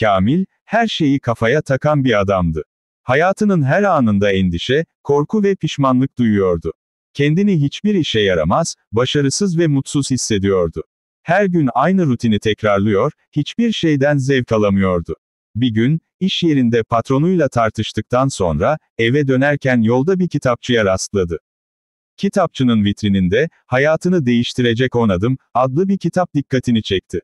Kamil, her şeyi kafaya takan bir adamdı. Hayatının her anında endişe, korku ve pişmanlık duyuyordu. Kendini hiçbir işe yaramaz, başarısız ve mutsuz hissediyordu. Her gün aynı rutini tekrarlıyor, hiçbir şeyden zevk alamıyordu. Bir gün, iş yerinde patronuyla tartıştıktan sonra, eve dönerken yolda bir kitapçıya rastladı. Kitapçının vitrininde, Hayatını Değiştirecek On Adım, adlı bir kitap dikkatini çekti.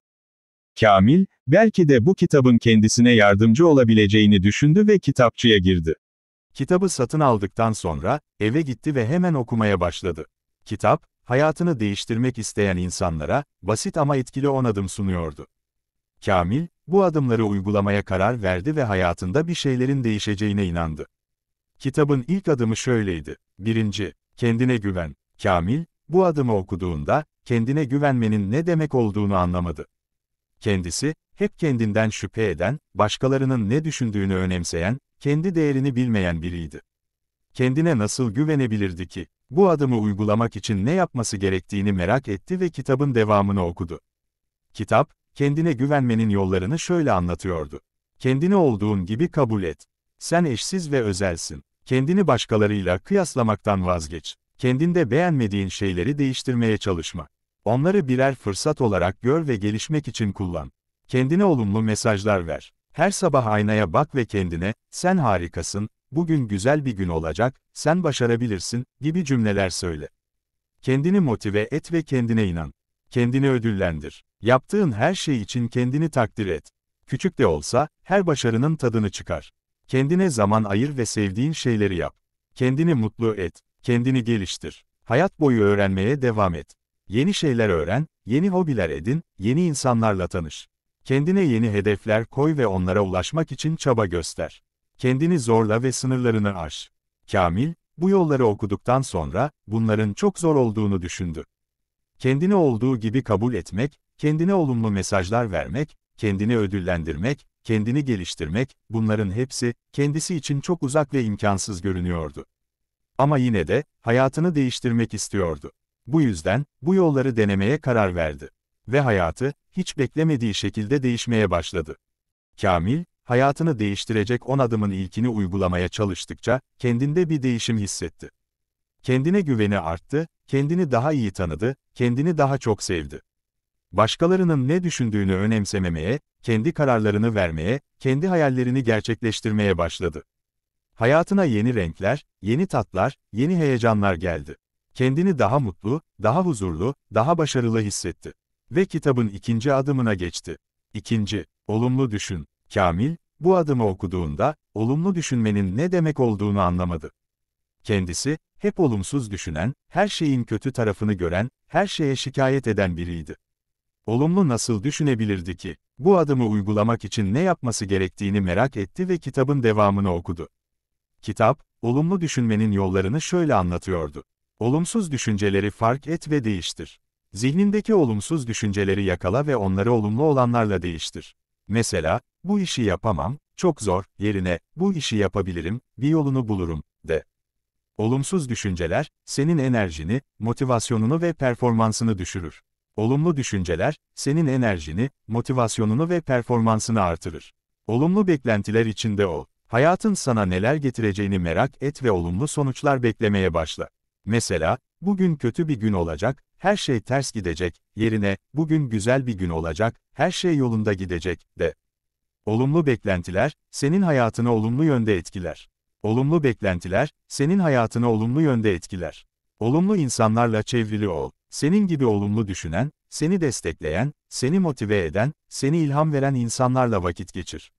Kamil, belki de bu kitabın kendisine yardımcı olabileceğini düşündü ve kitapçıya girdi. Kitabı satın aldıktan sonra, eve gitti ve hemen okumaya başladı. Kitap, hayatını değiştirmek isteyen insanlara, basit ama etkili 10 adım sunuyordu. Kamil, bu adımları uygulamaya karar verdi ve hayatında bir şeylerin değişeceğine inandı. Kitabın ilk adımı şöyleydi. 1. Kendine güven. Kamil, bu adımı okuduğunda, kendine güvenmenin ne demek olduğunu anlamadı kendisi, hep kendinden şüphe eden, başkalarının ne düşündüğünü önemseyen, kendi değerini bilmeyen biriydi. Kendine nasıl güvenebilirdi ki? Bu adımı uygulamak için ne yapması gerektiğini merak etti ve kitabın devamını okudu. Kitap, kendine güvenmenin yollarını şöyle anlatıyordu. Kendini olduğun gibi kabul et. Sen eşsiz ve özelsin. Kendini başkalarıyla kıyaslamaktan vazgeç. Kendinde beğenmediğin şeyleri değiştirmeye çalışma. Onları birer fırsat olarak gör ve gelişmek için kullan. Kendine olumlu mesajlar ver. Her sabah aynaya bak ve kendine, sen harikasın, bugün güzel bir gün olacak, sen başarabilirsin, gibi cümleler söyle. Kendini motive et ve kendine inan. Kendini ödüllendir. Yaptığın her şey için kendini takdir et. Küçük de olsa, her başarının tadını çıkar. Kendine zaman ayır ve sevdiğin şeyleri yap. Kendini mutlu et. Kendini geliştir. Hayat boyu öğrenmeye devam et. Yeni şeyler öğren, yeni hobiler edin, yeni insanlarla tanış. Kendine yeni hedefler koy ve onlara ulaşmak için çaba göster. Kendini zorla ve sınırlarını aş. Kamil, bu yolları okuduktan sonra, bunların çok zor olduğunu düşündü. Kendini olduğu gibi kabul etmek, kendine olumlu mesajlar vermek, kendini ödüllendirmek, kendini geliştirmek, bunların hepsi, kendisi için çok uzak ve imkansız görünüyordu. Ama yine de, hayatını değiştirmek istiyordu. Bu yüzden, bu yolları denemeye karar verdi. Ve hayatı, hiç beklemediği şekilde değişmeye başladı. Kamil, hayatını değiştirecek 10 adımın ilkini uygulamaya çalıştıkça, kendinde bir değişim hissetti. Kendine güveni arttı, kendini daha iyi tanıdı, kendini daha çok sevdi. Başkalarının ne düşündüğünü önemsememeye, kendi kararlarını vermeye, kendi hayallerini gerçekleştirmeye başladı. Hayatına yeni renkler, yeni tatlar, yeni heyecanlar geldi kendini daha mutlu, daha huzurlu, daha başarılı hissetti. Ve kitabın ikinci adımına geçti. İkinci, olumlu düşün. Kamil, bu adımı okuduğunda, olumlu düşünmenin ne demek olduğunu anlamadı. Kendisi, hep olumsuz düşünen, her şeyin kötü tarafını gören, her şeye şikayet eden biriydi. Olumlu nasıl düşünebilirdi ki? Bu adımı uygulamak için ne yapması gerektiğini merak etti ve kitabın devamını okudu. Kitap, olumlu düşünmenin yollarını şöyle anlatıyordu. Olumsuz düşünceleri fark et ve değiştir. Zihnindeki olumsuz düşünceleri yakala ve onları olumlu olanlarla değiştir. Mesela, bu işi yapamam, çok zor, yerine, bu işi yapabilirim, bir yolunu bulurum, de. Olumsuz düşünceler, senin enerjini, motivasyonunu ve performansını düşürür. Olumlu düşünceler, senin enerjini, motivasyonunu ve performansını artırır. Olumlu beklentiler içinde ol. Hayatın sana neler getireceğini merak et ve olumlu sonuçlar beklemeye başla. Mesela, bugün kötü bir gün olacak, her şey ters gidecek, yerine, bugün güzel bir gün olacak, her şey yolunda gidecek, de. Olumlu beklentiler, senin hayatını olumlu yönde etkiler. Olumlu beklentiler, senin hayatını olumlu yönde etkiler. Olumlu insanlarla çevrili ol. Senin gibi olumlu düşünen, seni destekleyen, seni motive eden, seni ilham veren insanlarla vakit geçir.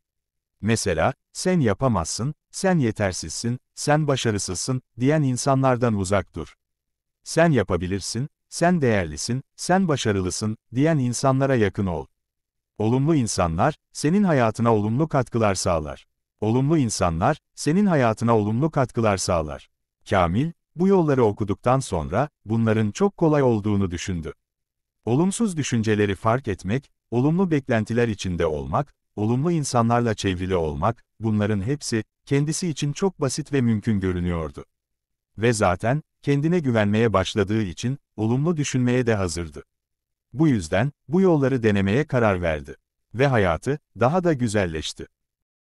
Mesela, sen yapamazsın, sen yetersizsin, sen başarısızsın diyen insanlardan uzak dur. Sen yapabilirsin, sen değerlisin, sen başarılısın diyen insanlara yakın ol. Olumlu insanlar, senin hayatına olumlu katkılar sağlar. Olumlu insanlar, senin hayatına olumlu katkılar sağlar. Kamil, bu yolları okuduktan sonra, bunların çok kolay olduğunu düşündü. Olumsuz düşünceleri fark etmek, olumlu beklentiler içinde olmak, olumlu insanlarla çevrili olmak, bunların hepsi, kendisi için çok basit ve mümkün görünüyordu. Ve zaten, kendine güvenmeye başladığı için, olumlu düşünmeye de hazırdı. Bu yüzden, bu yolları denemeye karar verdi. Ve hayatı, daha da güzelleşti.